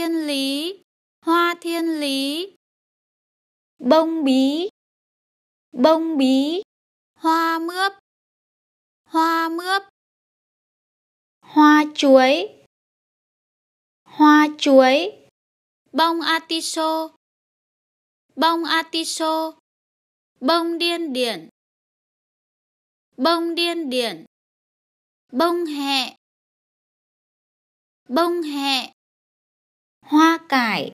thiên lý hoa thiên lý bông bí bông bí hoa mướp hoa mướp hoa chuối hoa chuối bông atiso bông atiso bông điên điển bông điên điển bông hẹ bông hẹ hoa cải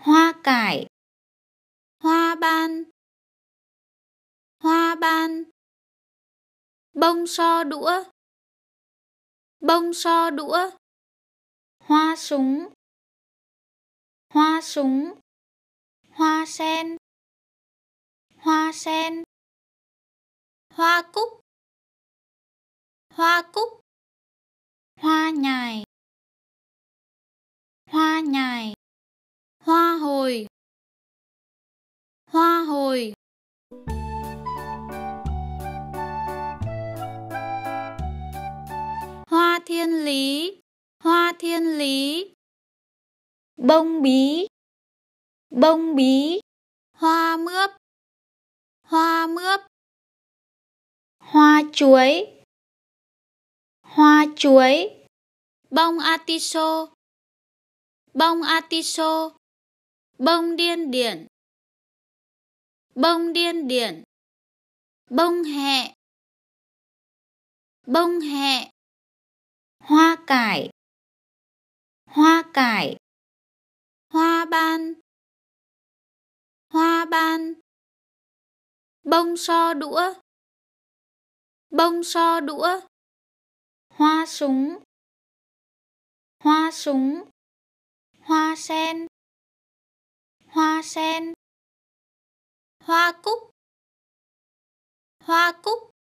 hoa cải hoa ban hoa ban bông so đũa bông so đũa hoa súng hoa súng hoa sen hoa sen hoa cúc hoa cúc hoa nhài hoa thiên lý bông bí bông bí hoa mướp hoa mướp hoa chuối hoa chuối bông atiso bông atiso bông điên điển bông điên điển bông hẹ bông hẹ cải hoa ban hoa ban bông so đũa bông so đũa hoa súng hoa súng hoa sen hoa sen hoa cúc hoa cúc